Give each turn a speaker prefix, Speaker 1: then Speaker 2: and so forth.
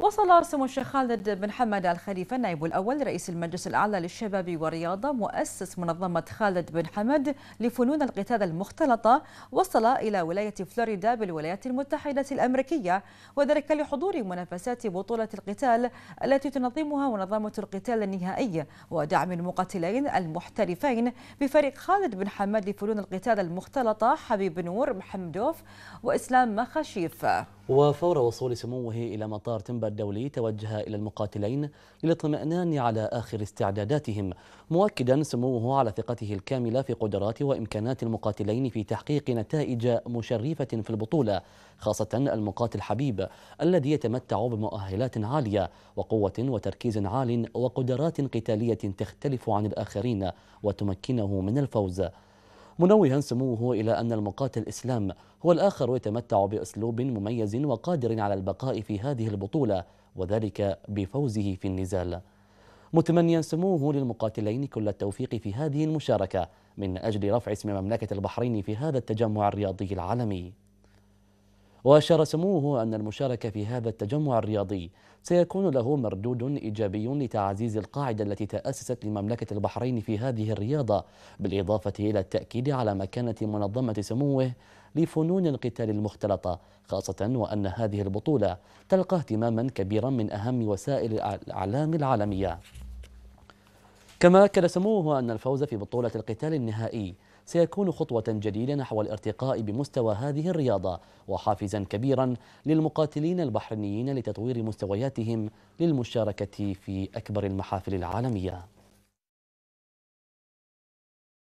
Speaker 1: وصل سمو الشيخ خالد بن حمد الخليفة النائب الأول رئيس المجلس الأعلى للشباب والرياضة مؤسس منظمة خالد بن حمد لفنون القتال المختلطة وصل إلى ولاية فلوريدا بالولايات المتحدة الأمريكية وذلك لحضور منافسات بطولة القتال التي تنظمها منظمة القتال النهائي ودعم المقاتلين المحترفين بفريق خالد بن حمد لفنون القتال المختلطة حبيب نور محمدوف وإسلام مخاشيف
Speaker 2: وفور وصول سموه إلى مطار تنبا الدولي توجه إلى المقاتلين للاطمئنان على آخر استعداداتهم مؤكدا سموه على ثقته الكاملة في قدرات وإمكانات المقاتلين في تحقيق نتائج مشرفة في البطولة خاصة المقاتل حبيب الذي يتمتع بمؤهلات عالية وقوة وتركيز عال وقدرات قتالية تختلف عن الآخرين وتمكنه من الفوز منوها سموه إلى أن المقاتل اسلام هو الآخر يتمتع بأسلوب مميز وقادر على البقاء في هذه البطولة وذلك بفوزه في النزال متمنيا سموه للمقاتلين كل التوفيق في هذه المشاركة من أجل رفع اسم مملكة البحرين في هذا التجمع الرياضي العالمي وأشار سموه أن المشاركة في هذا التجمع الرياضي سيكون له مردود إيجابي لتعزيز القاعدة التي تأسست لمملكة البحرين في هذه الرياضة بالإضافة إلى التأكيد على مكانة منظمة سموه لفنون القتال المختلطة خاصة وأن هذه البطولة تلقى اهتماما كبيرا من أهم وسائل الإعلام العالمية كما أكد سموه أن الفوز في بطولة القتال النهائي سيكون خطوة جديدة نحو الارتقاء بمستوى هذه الرياضة وحافزا كبيرا للمقاتلين البحرينيين لتطوير مستوياتهم للمشاركة في أكبر المحافل العالمية